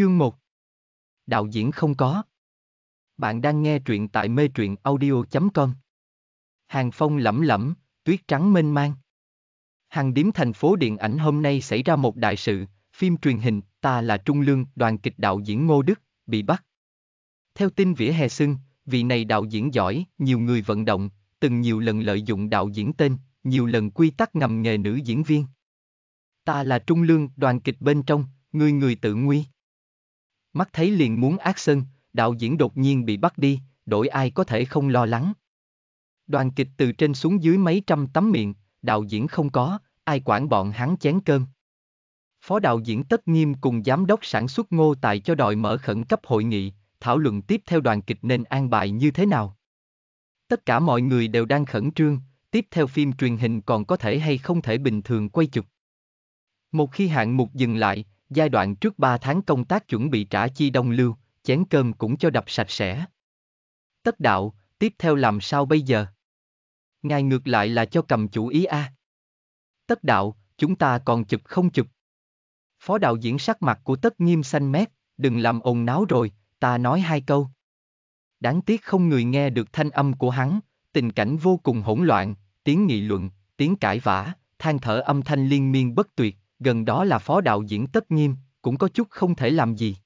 Chương 1 Đạo diễn không có Bạn đang nghe truyện tại mê truyện audio.com Hàng phong lẩm lẩm, tuyết trắng mênh mang Hàng điếm thành phố điện ảnh hôm nay xảy ra một đại sự, phim truyền hình Ta là Trung Lương đoàn kịch đạo diễn Ngô Đức, bị bắt. Theo tin vỉa hè xưng, vị này đạo diễn giỏi, nhiều người vận động, từng nhiều lần lợi dụng đạo diễn tên, nhiều lần quy tắc ngầm nghề nữ diễn viên. Ta là Trung Lương đoàn kịch bên trong, người người tự nguy. Mắt thấy liền muốn ác sân, đạo diễn đột nhiên bị bắt đi, đổi ai có thể không lo lắng. Đoàn kịch từ trên xuống dưới mấy trăm tấm miệng, đạo diễn không có, ai quản bọn hắn chén cơm. Phó đạo diễn Tất Nghiêm cùng giám đốc sản xuất Ngô Tài cho đòi mở khẩn cấp hội nghị, thảo luận tiếp theo đoàn kịch nên an bài như thế nào. Tất cả mọi người đều đang khẩn trương, tiếp theo phim truyền hình còn có thể hay không thể bình thường quay chụp. Một khi hạng mục dừng lại, giai đoạn trước 3 tháng công tác chuẩn bị trả chi đông lưu, chén cơm cũng cho đập sạch sẽ. Tất đạo, tiếp theo làm sao bây giờ? Ngài ngược lại là cho cầm chủ ý a. À. Tất đạo, chúng ta còn chụp không chụp. Phó đạo diễn sắc mặt của tất nghiêm xanh mét, đừng làm ồn náo rồi, ta nói hai câu. Đáng tiếc không người nghe được thanh âm của hắn, tình cảnh vô cùng hỗn loạn, tiếng nghị luận, tiếng cãi vã, than thở âm thanh liên miên bất tuyệt, gần đó là phó đạo diễn Tất Nghiêm, cũng có chút không thể làm gì.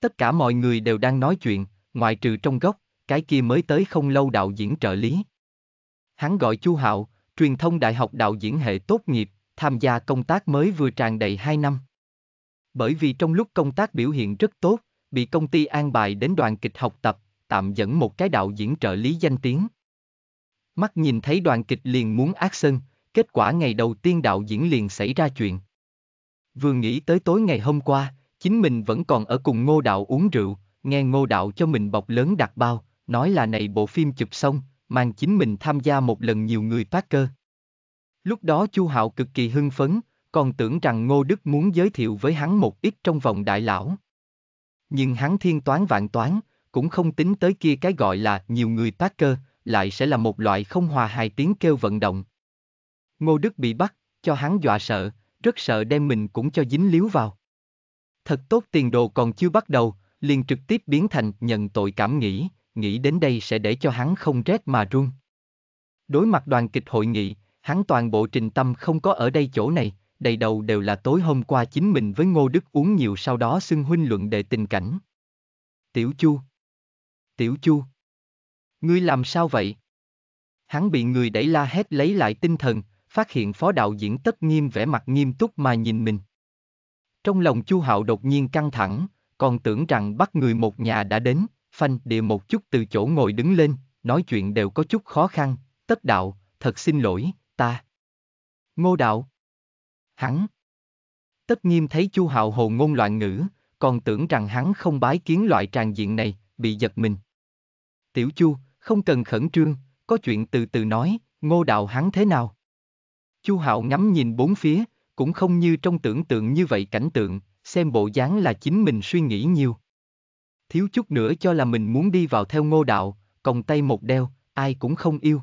Tất cả mọi người đều đang nói chuyện, ngoại trừ trong góc, cái kia mới tới không lâu đạo diễn trợ lý. Hắn gọi Chu Hạo, truyền thông đại học đạo diễn hệ tốt nghiệp, tham gia công tác mới vừa tràn đầy 2 năm. Bởi vì trong lúc công tác biểu hiện rất tốt, bị công ty an bài đến đoàn kịch học tập, tạm dẫn một cái đạo diễn trợ lý danh tiếng. Mắt nhìn thấy đoàn kịch liền muốn ác sân, kết quả ngày đầu tiên đạo diễn liền xảy ra chuyện. Vừa nghĩ tới tối ngày hôm qua, chính mình vẫn còn ở cùng ngô đạo uống rượu, nghe ngô đạo cho mình bọc lớn đặt bao, nói là này bộ phim chụp xong, mang chính mình tham gia một lần nhiều người tác cơ. Lúc đó Chu Hạo cực kỳ hưng phấn, còn tưởng rằng Ngô Đức muốn giới thiệu với hắn một ít trong vòng đại lão. Nhưng hắn thiên toán vạn toán, cũng không tính tới kia cái gọi là nhiều người tác cơ, lại sẽ là một loại không hòa hài tiếng kêu vận động. Ngô Đức bị bắt, cho hắn dọa sợ, rất sợ đem mình cũng cho dính líu vào. Thật tốt tiền đồ còn chưa bắt đầu, liền trực tiếp biến thành nhận tội cảm nghĩ, nghĩ đến đây sẽ để cho hắn không rét mà run. Đối mặt đoàn kịch hội nghị, hắn toàn bộ trình tâm không có ở đây chỗ này, đầy đầu đều là tối hôm qua chính mình với Ngô Đức uống nhiều sau đó xưng huynh luận đề tình cảnh. Tiểu Chu Tiểu Chu Ngươi làm sao vậy? Hắn bị người đẩy la hét lấy lại tinh thần, phát hiện phó đạo diễn tất nghiêm vẻ mặt nghiêm túc mà nhìn mình. Trong lòng Chu Hạo đột nhiên căng thẳng, còn tưởng rằng bắt người một nhà đã đến, phanh địa một chút từ chỗ ngồi đứng lên, nói chuyện đều có chút khó khăn, tất đạo, thật xin lỗi, ta. Ngô đạo. Hắn. Tất nghiêm thấy Chu Hạo hồ ngôn loạn ngữ, còn tưởng rằng hắn không bái kiến loại tràng diện này, bị giật mình. Tiểu Chu, không cần khẩn trương, có chuyện từ từ nói, ngô đạo hắn thế nào? Chu Hạo ngắm nhìn bốn phía, cũng không như trong tưởng tượng như vậy cảnh tượng, xem bộ dáng là chính mình suy nghĩ nhiều. Thiếu chút nữa cho là mình muốn đi vào theo ngô đạo, còng tay một đeo, ai cũng không yêu.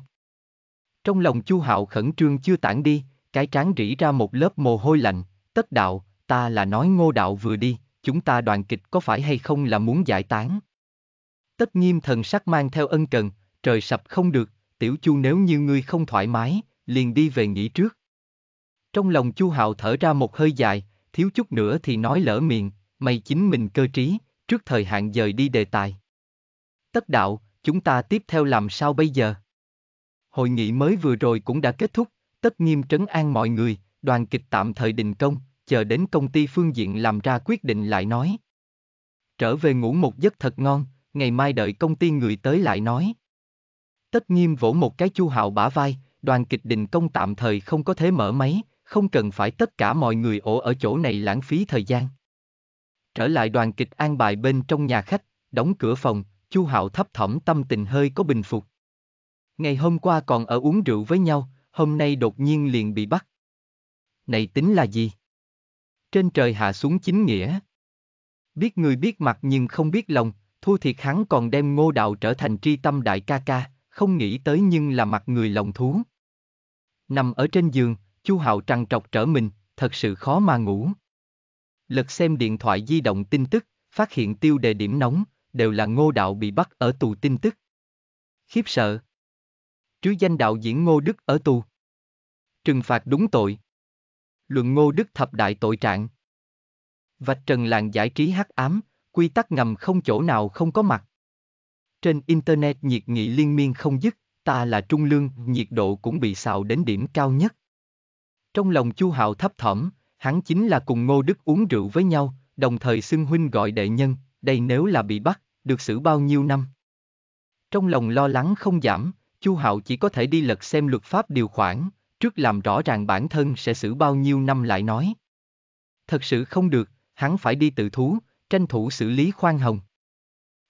Trong lòng Chu Hạo khẩn trương chưa tản đi, cái trán rỉ ra một lớp mồ hôi lạnh, tất đạo, ta là nói ngô đạo vừa đi, chúng ta đoàn kịch có phải hay không là muốn giải tán. Tất nghiêm thần sắc mang theo ân cần, trời sập không được, tiểu chu nếu như ngươi không thoải mái, liền đi về nghỉ trước. Trong lòng Chu Hạo thở ra một hơi dài, thiếu chút nữa thì nói lỡ miệng, mày chính mình cơ trí, trước thời hạn dời đi đề tài. Tất đạo, chúng ta tiếp theo làm sao bây giờ? Hội nghị mới vừa rồi cũng đã kết thúc, tất nghiêm trấn an mọi người, đoàn kịch tạm thời đình công, chờ đến công ty phương diện làm ra quyết định lại nói. Trở về ngủ một giấc thật ngon, ngày mai đợi công ty người tới lại nói. Tất nghiêm vỗ một cái chu hạo bả vai, đoàn kịch đình công tạm thời không có thế mở máy, không cần phải tất cả mọi người ổ ở chỗ này lãng phí thời gian. Trở lại đoàn kịch an bài bên trong nhà khách, đóng cửa phòng, Chu Hạo thấp thỏm tâm tình hơi có bình phục. Ngày hôm qua còn ở uống rượu với nhau, hôm nay đột nhiên liền bị bắt. Này tính là gì? Trên trời hạ xuống chính nghĩa. Biết người biết mặt nhưng không biết lòng, thua thiệt hắn còn đem ngô đạo trở thành tri tâm đại ca ca, không nghĩ tới nhưng là mặt người lòng thú. Nằm ở trên giường, Chu Hạo trằn trọc trở mình, thật sự khó mà ngủ. Lật xem điện thoại di động tin tức, phát hiện tiêu đề điểm nóng, đều là ngô đạo bị bắt ở tù tin tức. Khiếp sợ. Trứ danh đạo diễn Ngô Đức ở tù. Trừng phạt đúng tội. Luận Ngô Đức thập đại tội trạng. Vạch trần làng giải trí hắc ám, quy tắc ngầm không chỗ nào không có mặt. Trên Internet nhiệt nghị liên miên không dứt ta là trung lương, nhiệt độ cũng bị xạo đến điểm cao nhất. Trong lòng Chu Hạo thấp thỏm, hắn chính là cùng Ngô Đức uống rượu với nhau, đồng thời xưng huynh gọi đệ nhân, đây nếu là bị bắt, được xử bao nhiêu năm. Trong lòng lo lắng không giảm, Chu Hạo chỉ có thể đi lật xem luật pháp điều khoản, trước làm rõ ràng bản thân sẽ xử bao nhiêu năm lại nói. Thật sự không được, hắn phải đi tự thú, tranh thủ xử lý khoan hồng.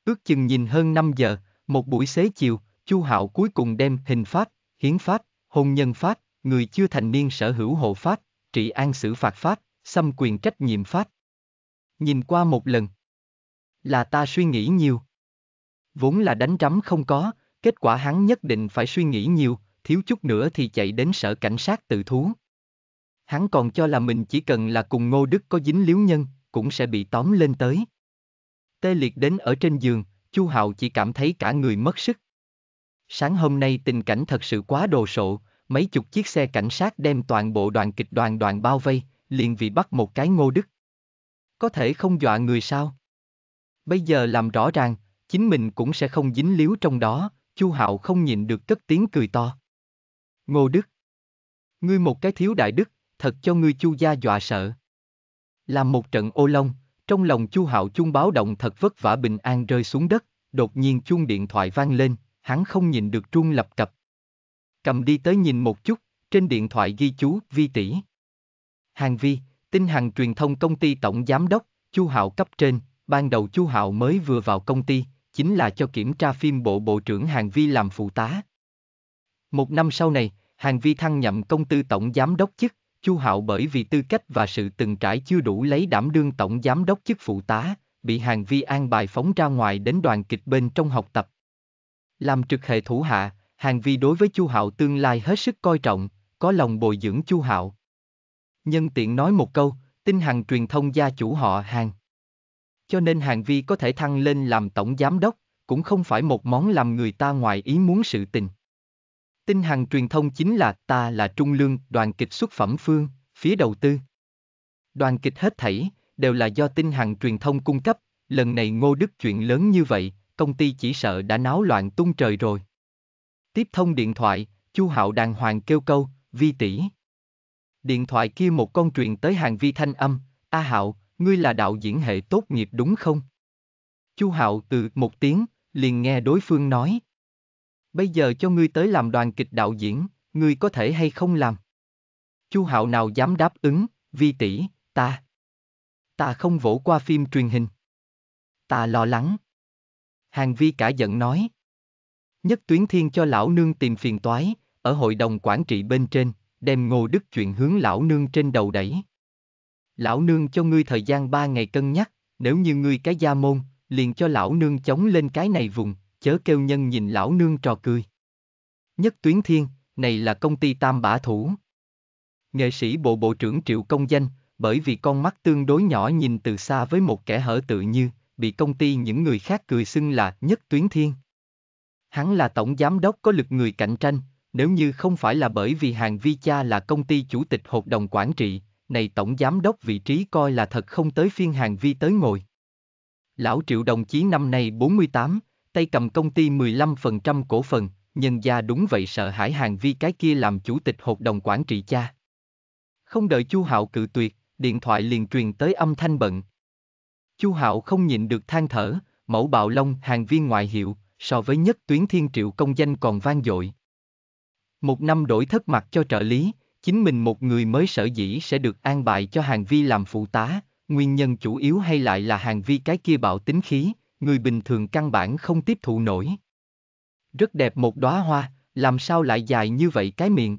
Ước chừng nhìn hơn 5 giờ, một buổi xế chiều, Chu Hạo cuối cùng đem hình pháp, hiến pháp, hôn nhân pháp, người chưa thành niên sở hữu hộ pháp, trị an xử phạt pháp, xâm quyền trách nhiệm pháp. Nhìn qua một lần. Là ta suy nghĩ nhiều. Vốn là đánh trắm không có, kết quả hắn nhất định phải suy nghĩ nhiều, thiếu chút nữa thì chạy đến sở cảnh sát tự thú. Hắn còn cho là mình chỉ cần là cùng Ngô Đức có dính liếu nhân, cũng sẽ bị tóm lên tới. Tê liệt đến ở trên giường, Chu Hạo chỉ cảm thấy cả người mất sức, Sáng hôm nay tình cảnh thật sự quá đồ sộ, mấy chục chiếc xe cảnh sát đem toàn bộ đoàn kịch đoàn đoàn bao vây, liền vì bắt một cái ngô đức. Có thể không dọa người sao? Bây giờ làm rõ ràng, chính mình cũng sẽ không dính líu trong đó, Chu Hạo không nhìn được cất tiếng cười to. Ngô Đức, ngươi một cái thiếu đại đức, thật cho ngươi Chu gia dọa sợ. Làm một trận ô long, trong lòng Chu Hạo chung báo động thật vất vả bình an rơi xuống đất, đột nhiên chuông điện thoại vang lên, hắn không nhìn được trung lập cập. Cầm đi tới nhìn một chút, trên điện thoại ghi chú Vi tỷ. Hàng Vi, tinh hàng truyền thông công ty tổng giám đốc, Chu Hạo cấp trên, ban đầu Chu Hạo mới vừa vào công ty, chính là cho kiểm tra phim bộ bộ trưởng Hàng Vi làm phụ tá. Một năm sau này, Hàng Vi thăng nhậm công tư tổng giám đốc chức, Chu Hạo bởi vì tư cách và sự từng trải chưa đủ lấy đảm đương tổng giám đốc chức phụ tá, bị Hàng Vi an bài phóng ra ngoài đến đoàn kịch bên trong học tập làm trực hệ thủ hạ, Hàng Vi đối với Chu Hạo tương lai hết sức coi trọng, có lòng bồi dưỡng Chu Hạo. Nhân tiện nói một câu, tin Hằng truyền thông gia chủ họ Hàng. Cho nên Hàng Vi có thể thăng lên làm tổng giám đốc, cũng không phải một món làm người ta ngoài ý muốn sự tình. Tin Hằng truyền thông chính là ta là trung lương, đoàn kịch xuất phẩm phương, phía đầu tư. Đoàn kịch hết thảy, đều là do tin Hằng truyền thông cung cấp, lần này ngô đức chuyện lớn như vậy, công ty chỉ sợ đã náo loạn tung trời rồi. Tiếp thông điện thoại, Chu Hạo đàng hoàng kêu câu, vi tỷ. Điện thoại kia một con truyền tới hàng vi thanh âm, A Hạo, ngươi là đạo diễn hệ tốt nghiệp đúng không? Chu Hạo từ một tiếng, liền nghe đối phương nói. Bây giờ cho ngươi tới làm đoàn kịch đạo diễn, ngươi có thể hay không làm? Chu Hạo nào dám đáp ứng, vi tỷ, ta. Ta không vỗ qua phim truyền hình. Ta lo lắng. Hàng Vi cả giận nói. Nhất tuyến thiên cho lão nương tìm phiền toái, ở hội đồng quản trị bên trên, đem ngô đức chuyện hướng lão nương trên đầu đẩy. Lão nương cho ngươi thời gian ba ngày cân nhắc, nếu như ngươi cái gia môn, liền cho lão nương chống lên cái này vùng, chớ kêu nhân nhìn lão nương trò cười. Nhất tuyến thiên, này là công ty tam bả thủ. Nghệ sĩ bộ bộ trưởng triệu công danh, bởi vì con mắt tương đối nhỏ nhìn từ xa với một kẻ hở tự như, bị công ty những người khác cười xưng là nhất tuyến thiên. Hắn là tổng giám đốc có lực người cạnh tranh, nếu như không phải là bởi vì hàng vi cha là công ty chủ tịch hội đồng quản trị, này tổng giám đốc vị trí coi là thật không tới phiên hàng vi tới ngồi. Lão Triệu đồng chí năm nay 48, tay cầm công ty 15% cổ phần, nhân gia đúng vậy sợ hãi hàng vi cái kia làm chủ tịch hội đồng quản trị cha. Không đợi Chu Hạo cự tuyệt, điện thoại liền truyền tới âm thanh bận, Chu Hạo không nhịn được than thở, mẫu bạo long hàng viên ngoại hiệu, so với nhất tuyến thiên triệu công danh còn vang dội. Một năm đổi thất mặt cho trợ lý, chính mình một người mới sở dĩ sẽ được an bài cho hàng vi làm phụ tá, nguyên nhân chủ yếu hay lại là hàng vi cái kia bạo tính khí, người bình thường căn bản không tiếp thụ nổi. Rất đẹp một đóa hoa, làm sao lại dài như vậy cái miệng.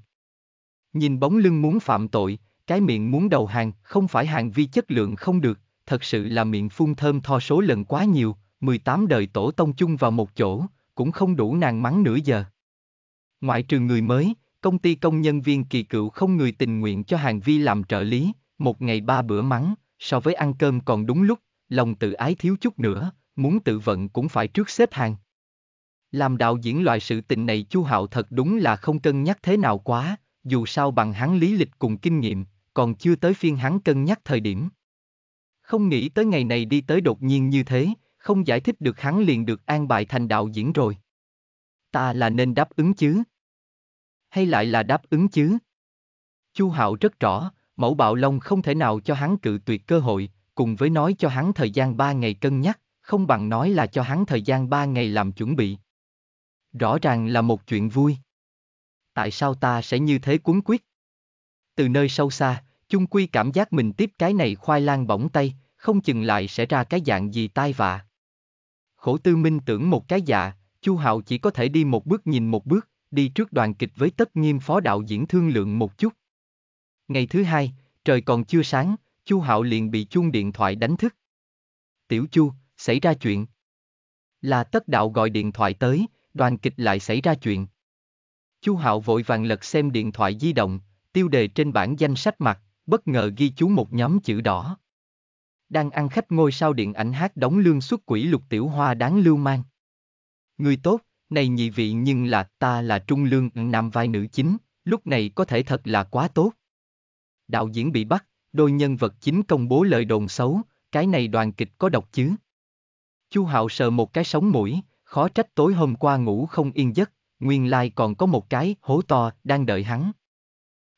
Nhìn bóng lưng muốn phạm tội, cái miệng muốn đầu hàng, không phải hàng vi chất lượng không được, thật sự là miệng phun thơm tho số lần quá nhiều, 18 đời tổ tông chung vào một chỗ, cũng không đủ nàng mắng nửa giờ. Ngoại trừ người mới, công ty công nhân viên kỳ cựu không người tình nguyện cho hàng vi làm trợ lý, một ngày ba bữa mắng, so với ăn cơm còn đúng lúc, lòng tự ái thiếu chút nữa, muốn tự vận cũng phải trước xếp hàng. Làm đạo diễn loại sự tình này chu Hạo thật đúng là không cân nhắc thế nào quá, dù sao bằng hắn lý lịch cùng kinh nghiệm, còn chưa tới phiên hắn cân nhắc thời điểm không nghĩ tới ngày này đi tới đột nhiên như thế, không giải thích được hắn liền được an bài thành đạo diễn rồi. Ta là nên đáp ứng chứ? Hay lại là đáp ứng chứ? Chu Hạo rất rõ, mẫu bạo long không thể nào cho hắn cự tuyệt cơ hội, cùng với nói cho hắn thời gian ba ngày cân nhắc, không bằng nói là cho hắn thời gian ba ngày làm chuẩn bị. Rõ ràng là một chuyện vui. Tại sao ta sẽ như thế cuốn quyết? Từ nơi sâu xa, chung quy cảm giác mình tiếp cái này khoai lang bỏng tay, không chừng lại sẽ ra cái dạng gì tai vạ. Khổ tư minh tưởng một cái dạ, Chu Hạo chỉ có thể đi một bước nhìn một bước, đi trước đoàn kịch với tất nghiêm phó đạo diễn thương lượng một chút. Ngày thứ hai, trời còn chưa sáng, Chu Hạo liền bị chuông điện thoại đánh thức. Tiểu Chu, xảy ra chuyện. Là tất đạo gọi điện thoại tới, đoàn kịch lại xảy ra chuyện. Chu Hạo vội vàng lật xem điện thoại di động, tiêu đề trên bản danh sách mặt, bất ngờ ghi chú một nhóm chữ đỏ. Đang ăn khách ngôi sao điện ảnh hát đóng lương xuất quỷ lục tiểu hoa đáng lưu mang. Người tốt, này nhị vị nhưng là ta là trung lương nam vai nữ chính, lúc này có thể thật là quá tốt. Đạo diễn bị bắt, đôi nhân vật chính công bố lời đồn xấu, cái này đoàn kịch có độc chứ. Chu Hạo sờ một cái sống mũi, khó trách tối hôm qua ngủ không yên giấc, nguyên lai còn có một cái hố to đang đợi hắn.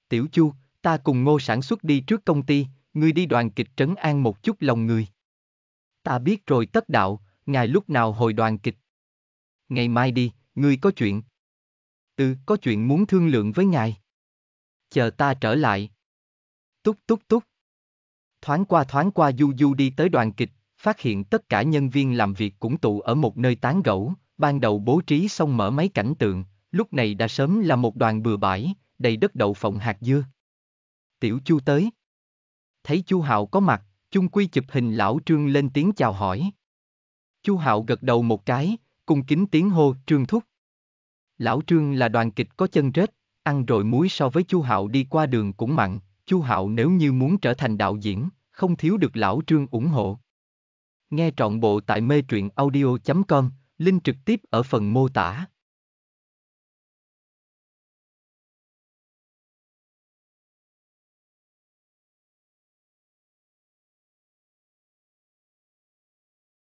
Tiểu Chu, ta cùng ngô sản xuất đi trước công ty, ngươi đi đoàn kịch trấn an một chút lòng người. Ta biết rồi tất đạo, ngài lúc nào hồi đoàn kịch. Ngày mai đi, ngươi có chuyện. Ừ, có chuyện muốn thương lượng với ngài. Chờ ta trở lại. Túc túc túc. Thoáng qua thoáng qua du du đi tới đoàn kịch, phát hiện tất cả nhân viên làm việc cũng tụ ở một nơi tán gẫu, ban đầu bố trí xong mở máy cảnh tượng, lúc này đã sớm là một đoàn bừa bãi, đầy đất đậu phộng hạt dưa tiểu chu tới. Thấy chu Hạo có mặt, chung quy chụp hình lão trương lên tiếng chào hỏi. chu Hạo gật đầu một cái, cung kính tiếng hô trương thúc. Lão trương là đoàn kịch có chân rết, ăn rồi muối so với chu Hạo đi qua đường cũng mặn, chu Hạo nếu như muốn trở thành đạo diễn, không thiếu được lão trương ủng hộ. Nghe trọn bộ tại mê truyện audio.com, link trực tiếp ở phần mô tả.